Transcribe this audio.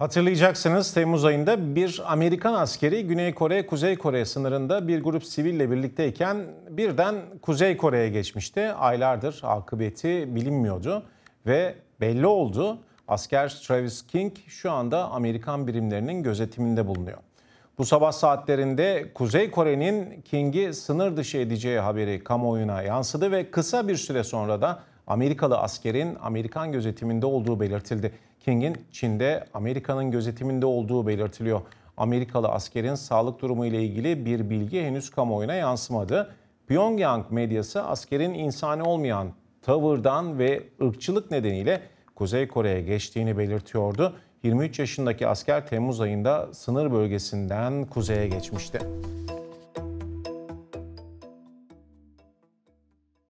Hatırlayacaksınız Temmuz ayında bir Amerikan askeri Güney Kore, Kuzey Kore sınırında bir grup siville birlikteyken birden Kuzey Kore'ye geçmişti. Aylardır akıbeti bilinmiyordu ve belli oldu. Asker Travis King şu anda Amerikan birimlerinin gözetiminde bulunuyor. Bu sabah saatlerinde Kuzey Kore'nin King'i sınır dışı edeceği haberi kamuoyuna yansıdı ve kısa bir süre sonra da Amerikalı askerin Amerikan gözetiminde olduğu belirtildi. King'in Çin'de Amerika'nın gözetiminde olduğu belirtiliyor. Amerikalı askerin sağlık durumu ile ilgili bir bilgi henüz kamuoyuna yansımadı. Pyongyang medyası askerin insani olmayan tavırdan ve ırkçılık nedeniyle Kuzey Kore'ye geçtiğini belirtiyordu. 23 yaşındaki asker Temmuz ayında sınır bölgesinden kuzeye geçmişti.